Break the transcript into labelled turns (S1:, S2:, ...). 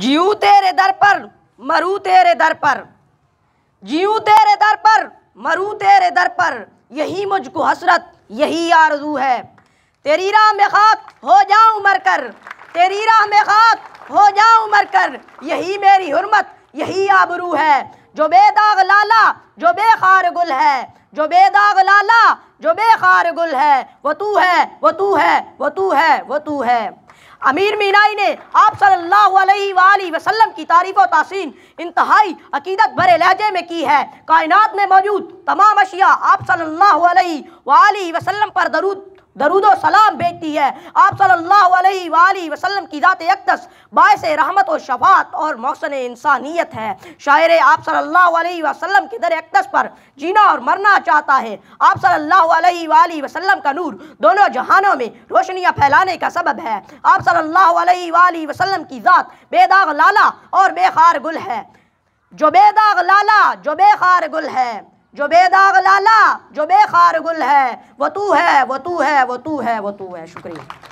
S1: जीऊ तेरे दर पर मरू तेरे दर पर जीऊ तेरे दर पर मरू तेरे दर पर यही मुझको हसरत यही आरजू है तेरी राह में खाक हो जाऊं कर तेरी राह में खाक हो जाऊं कर यही मेरी हुरमत यही आबरू है जो बेदाग लाला जो बेखार गुल है जो बेदाग लाला जो बेखार गुल है वो तू है वो तू है वो तू है वो तू है अमीर मीनाई ने आप सल्लल्लाहु अलैहि वसल्लम की तारीफ़ और तहसीन इंतहाई अकीदत भरे लहजे में की है कायनात में मौजूद तमाम अशिया आप सल्लल्लाहु अलैहि वसल्लम पर दरूद दरुदो सलाम भेजती है आप सल्लल्लाहु अलैहि वाली वसल्लम की ज़ात अकदस बायस रहमत और शफात और मौसन इंसानियत है शायर आप सल्लल्लाहु अलैहि वसल्लम के दर अकदस पर जीना और मरना चाहता है आप सल्लल्लाहु अलैहि वाली वसल्लम का नूर दोनों जहानों में रोशनियाँ फैलाने का सबब है आप सल्लल्लाहु अलैहि वाली वसल्लम की ज़ात बेदाग लाला और बेखार गुल है जो बेदाग लाला जो बेखार गुल है जो बेदाग लाला जो बेखार गुल है वो तू है वो तू है वो तू है वो तू है शुक्रिया